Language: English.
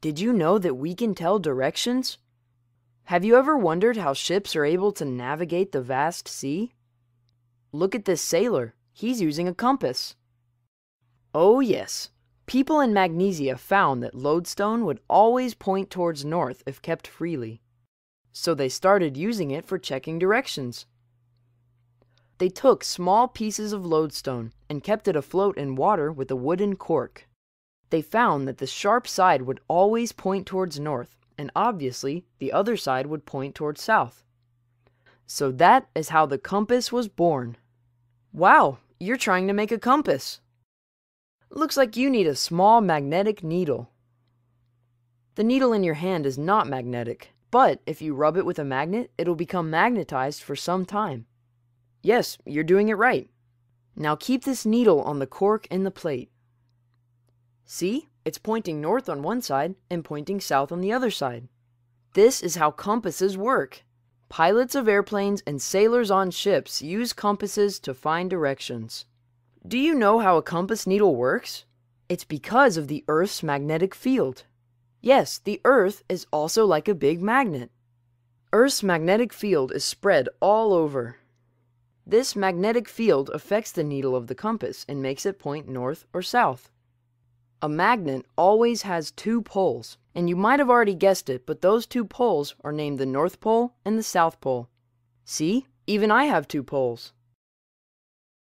Did you know that we can tell directions? Have you ever wondered how ships are able to navigate the vast sea? Look at this sailor. He's using a compass. Oh yes, people in Magnesia found that lodestone would always point towards north if kept freely. So they started using it for checking directions. They took small pieces of lodestone and kept it afloat in water with a wooden cork. They found that the sharp side would always point towards north, and obviously the other side would point towards south. So that is how the compass was born. Wow, you're trying to make a compass. Looks like you need a small magnetic needle. The needle in your hand is not magnetic, but if you rub it with a magnet, it'll become magnetized for some time. Yes, you're doing it right. Now keep this needle on the cork in the plate. See, it's pointing north on one side and pointing south on the other side. This is how compasses work. Pilots of airplanes and sailors on ships use compasses to find directions. Do you know how a compass needle works? It's because of the Earth's magnetic field. Yes, the Earth is also like a big magnet. Earth's magnetic field is spread all over. This magnetic field affects the needle of the compass and makes it point north or south. A magnet always has two poles, and you might have already guessed it, but those two poles are named the North Pole and the South Pole. See? Even I have two poles.